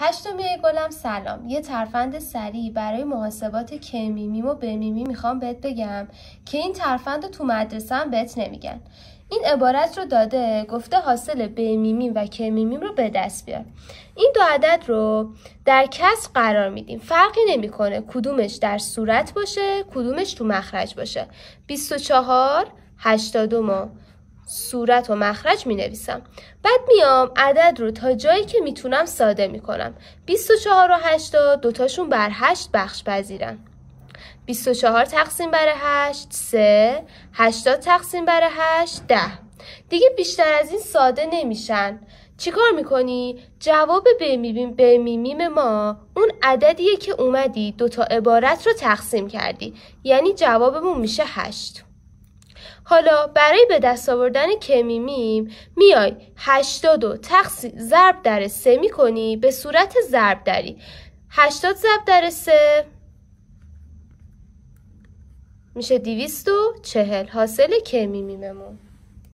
هشتمی گلم سلام یه ترفند سریع برای محاسبات کمیمیم و بمیمی میخوام بهت بگم که این ترفند رو تو مدرسه هم بهت نمیگن این عبارت رو داده گفته حاصل بمیمیم و کمیمیم رو به دست بیار این دو عدد رو در کس قرار میدیم فرقی نمیکنه کدومش در صورت باشه کدومش تو مخرج باشه 24 82 صورت و مخرج می نویسم بعد میام عدد رو تا جایی که میتونم ساده می کنم. 24 و 8 دوتاشون بر 8 بخش پذیرن 24 تقسیم بر 8 3 80 تقسیم بر 8 10 دیگه بیشتر از این ساده نمیشن چیکار میکنی؟ جواب بمیمیم بمیمیم ما اون عددیه که اومدی دوتا عبارت رو تقسیم کردی یعنی جوابمون میشه 8. حالا برای به دست آوردن کمیمیم میای 80 و تقسی ضرب در سه میکنی به صورت ضرب دری 80 ضرب در سه میشه 240 حاصل کمیمیممون